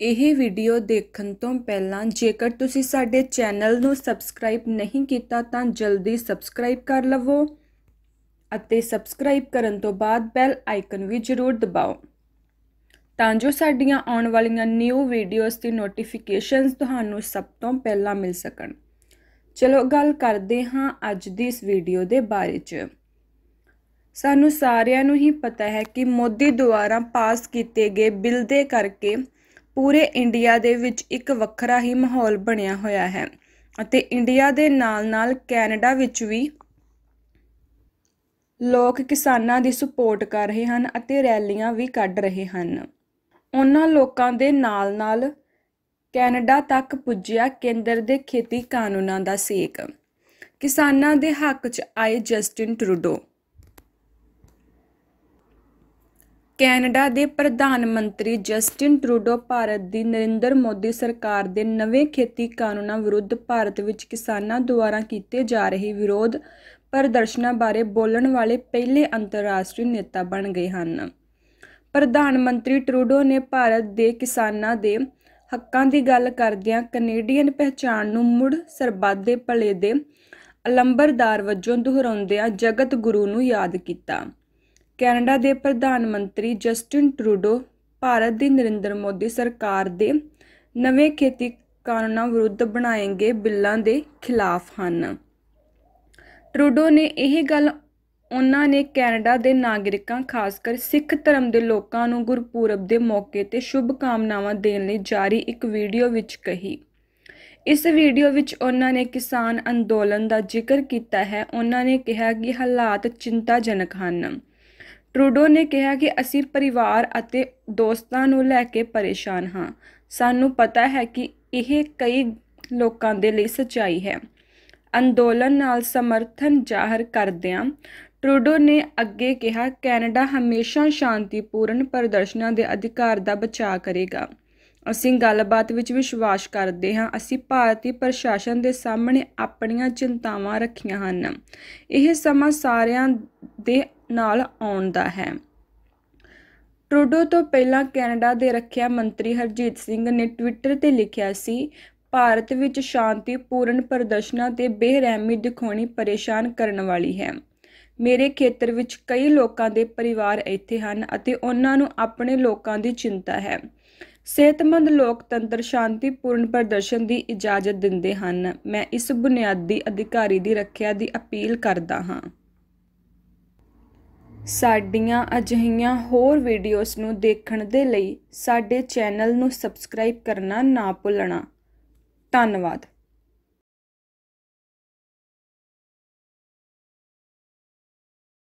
ਇਹ ਵੀਡੀਓ ਦੇਖਣ ਤੋਂ ਪਹਿਲਾਂ ਜੇਕਰ ਤੁਸੀਂ ਸਾਡੇ ਚੈਨਲ ਨੂੰ ਸਬਸਕ੍ਰਾਈਬ ਨਹੀਂ ਕੀਤਾ ਤਾਂ ਜਲਦੀ ਸਬਸਕ੍ਰਾਈਬ ਕਰ ਲਵੋ ਅਤੇ ਸਬਸਕ੍ਰਾਈਬ ਕਰਨ ਤੋਂ ਬਾਅਦ ਬੈਲ ਆਈਕਨ ਵੀ ਜ਼ਰੂਰ ਦਬਾਓ ਤਾਂ ਜੋ ਸਾਡੀਆਂ ਆਉਣ ਵਾਲੀਆਂ ਨਿਊ ਵੀਡੀਓਜ਼ ਦੀ ਨੋਟੀਫਿਕੇਸ਼ਨਸ ਤੁਹਾਨੂੰ ਸਭ ਤੋਂ ਪਹਿਲਾਂ ਮਿਲ ਸਕਣ ਚਲੋ ਗੱਲ ਕਰਦੇ ਹਾਂ ਅੱਜ ਦੀ ਇਸ ਵੀਡੀਓ ਦੇ ਬਾਰੇ 'ਚ ਸਾਨੂੰ ਸਾਰਿਆਂ ਨੂੰ ਹੀ ਪਤਾ ਹੈ ਕਿ ਮੋਦੀ ਦੁਆਰਾ ਪਾਸ ਕੀਤੇ ਗਏ ਬਿੱਲ ਦੇ ਕਰਕੇ ਪੂਰੇ ਇੰਡੀਆ ਦੇ ਵਿੱਚ ਇੱਕ ਵੱਖਰਾ ਹੀ ਮਾਹੌਲ ਬਣਿਆ ਹੋਇਆ ਹੈ ਅਤੇ ਇੰਡੀਆ ਦੇ ਨਾਲ-ਨਾਲ ਕੈਨੇਡਾ ਵਿੱਚ ਵੀ ਲੋਕ ਕਿਸਾਨਾਂ ਦੀ ਸਪੋਰਟ ਕਰ ਰਹੇ ਹਨ ਅਤੇ ਰੈਲੀਆਂ ਵੀ ਕੱਢ ਰਹੇ ਹਨ ਉਹਨਾਂ ਲੋਕਾਂ ਦੇ ਨਾਲ-ਨਾਲ ਕੈਨੇਡਾ ਤੱਕ ਪੁੱਜਿਆ ਕੇਂਦਰ ਦੇ ਖੇਤੀ ਕਾਨੂੰਨਾਂ ਦਾ ਸੇਕ ਕਿਸਾਨਾਂ ਦੇ ਹੱਕ 'ਚ ਆਏ ਜਸਟਿਨ ਟਰੂਡੋ ਕੈਨੇਡਾ ਦੇ ਪ੍ਰਧਾਨ ਮੰਤਰੀ ਜਸਟਿਨ ਟਰੂਡੋ ਭਾਰਤ ਦੀ ਨਰਿੰਦਰ ਮੋਦੀ ਸਰਕਾਰ ਦੇ ਨਵੇਂ ਖੇਤੀ ਕਾਨੂੰਨਾਂ ਵਿਰੁੱਧ ਭਾਰਤ ਵਿੱਚ ਕਿਸਾਨਾਂ ਦੁਆਰਾ ਕੀਤੇ ਜਾ ਰਹੇ ਵਿਰੋਧ ਪ੍ਰਦਰਸ਼ਨਾਂ ਬਾਰੇ ਬੋਲਣ ਵਾਲੇ ਪਹਿਲੇ ਅੰਤਰਰਾਸ਼ਟਰੀ ਨੇਤਾ ਬਣ ਗਏ ਹਨ ਪ੍ਰਧਾਨ ਮੰਤਰੀ ਟਰੂਡੋ ਨੇ ਭਾਰਤ ਦੇ ਕਿਸਾਨਾਂ ਦੇ ਹੱਕਾਂ ਦੀ ਗੱਲ ਕਰਦਿਆਂ ਕੈਨੇਡੀਅਨ ਪਹਿਚਾਣ ਨੂੰ ਮੁੜ ਦੇ ਭਲੇ ਦੇ ਅਲੰਬਰਦਾਰ ਵਜੋਂ ਦੁਹਰਾਉਂਦਿਆਂ ਜਗਤ ਗੁਰੂ ਨੂੰ ਯਾਦ ਕੀਤਾ ਕੈਨੇਡਾ ਦੇ ਪ੍ਰਧਾਨ ਮੰਤਰੀ ਜਸਟਿਨ ਟਰੂਡੋ ਭਾਰਤ ਦੀ ਨਰਿੰਦਰ ਮੋਦੀ ਸਰਕਾਰ ਦੇ ਨਵੇਂ ਖੇਤੀ ਕਾਨੂੰਨਾਂ ਵਿਰੁੱਧ ਬਣਾਏਗੇ ਬਿੱਲਾਂ ਦੇ ਖਿਲਾਫ ਹਨ ਟਰੂਡੋ ਨੇ ਇਹ ਗੱਲ ਉਹਨਾਂ ਨੇ ਕੈਨੇਡਾ ਦੇ ਨਾਗਰਿਕਾਂ ਖਾਸ ਕਰ ਸਿੱਖ ਧਰਮ ਦੇ ਲੋਕਾਂ ਨੂੰ ਗੁਰਪੂਰਬ ਦੇ ਮੌਕੇ ਤੇ ਸ਼ੁਭ ਕਾਮਨਾਵਾਂ ਦੇਣ ਲਈ ਜਾਰੀ ਇੱਕ ਵੀਡੀਓ ਵਿੱਚ ਕਹੀ ਇਸ ਵੀਡੀਓ ਵਿੱਚ ਉਹਨਾਂ ਨੇ ਕਿਸਾਨ ਅੰਦੋਲਨ ਦਾ ਜ਼ਿਕਰ ਕੀਤਾ ਹੈ ਉਹਨਾਂ ਨੇ ਕਿਹਾ ਕਿ ਹਾਲਾਤ ਚਿੰਤਾਜਨਕ ਹਨ ਟਰੂਡੋ ਨੇ ਕਿਹਾ ਕਿ ਅਸੀਂ ਪਰਿਵਾਰ ਅਤੇ ਦੋਸਤਾਂ ਨੂੰ ਲੈ ਕੇ ਪਰੇਸ਼ਾਨ ਹਾਂ ਸਾਨੂੰ ਪਤਾ ਹੈ ਕਿ ਇਹ ਕਈ ਲੋਕਾਂ ਦੇ ਲਈ ਸੱਚਾਈ ਹੈ ਅੰਦੋਲਨ ਨਾਲ ਸਮਰਥਨ ਜ਼ਾਹਰ ਕਰਦਿਆਂ ਟਰੂਡੋ ਨੇ ਅੱਗੇ ਕਿਹਾ ਕੈਨੇਡਾ ਹਮੇਸ਼ਾ ਸ਼ਾਂਤੀਪੂਰਨ ਪ੍ਰਦਰਸ਼ਨਾਂ ਦੇ ਅਧਿਕਾਰ ਦਾ ਬਚਾਅ ਕਰੇਗਾ ਅਸੀਂ ਗੱਲਬਾਤ ਵਿੱਚ ਵਿਸ਼ਵਾਸ ਕਰਦੇ ਹਾਂ ਅਸੀਂ ਭਾਰਤੀ ਪ੍ਰਸ਼ਾਸਨ ਦੇ ਸਾਹਮਣੇ ਆਪਣੀਆਂ ਚਿੰਤਾਵਾਂ ਰੱਖੀਆਂ ਹਨ ਇਹ ਸਮਾਂ ਸਾਰਿਆਂ ਦੇ ਨਾਲ ਆਉਣ ਦਾ ਹੈ ਟਰੂਡੋ ਤੋਂ ਪਹਿਲਾਂ ਕੈਨੇਡਾ ਦੇ ਰੱਖਿਆ ਮੰਤਰੀ ਹਰਜੀਤ ਸਿੰਘ ਨੇ ਟਵਿੱਟਰ ਤੇ ਲਿਖਿਆ ਸੀ ਭਾਰਤ ਵਿੱਚ ਸ਼ਾਂਤੀਪੂਰਨ ਪ੍ਰਦਰਸ਼ਨਾਂ ਤੇ ਬੇਰਹਿਮੀ ਦਿਖਾਉਣੀ ਪਰੇਸ਼ਾਨ ਕਰਨ ਵਾਲੀ ਹੈ ਮੇਰੇ ਖੇਤਰ ਵਿੱਚ ਕਈ ਲੋਕਾਂ ਦੇ ਪਰਿਵਾਰ ਇੱਥੇ ਹਨ ਅਤੇ ਉਹਨਾਂ ਨੂੰ ਆਪਣੇ ਲੋਕਾਂ ਦੀ ਚਿੰਤਾ ਹੈ ਸਿਹਤਮੰਦ ਲੋਕਤੰਤਰ ਸ਼ਾਂਤੀਪੂਰਨ ਪ੍ਰਦਰਸ਼ਨ ਦੀ ਇਜਾਜ਼ਤ ਦਿੰਦੇ ਹਨ ਮੈਂ ਇਸ ਬੁਨਿਆਦੀ ਅਧਿਕਾਰੀ ਦੀ ਰੱਖਿਆ ਦੀ ਅਪੀਲ ਕਰਦਾ ਹਾਂ ਸਾਡੀਆਂ ਅਜਿਹੀਆਂ ਹੋਰ ਵੀਡੀਓਜ਼ ਨੂੰ ਦੇਖਣ ਦੇ ਲਈ ਸਾਡੇ ਚੈਨਲ ਨੂੰ ਸਬਸਕ੍ਰਾਈਬ ਕਰਨਾ ਨਾ ਭੁੱਲਣਾ ਧੰਨਵਾਦ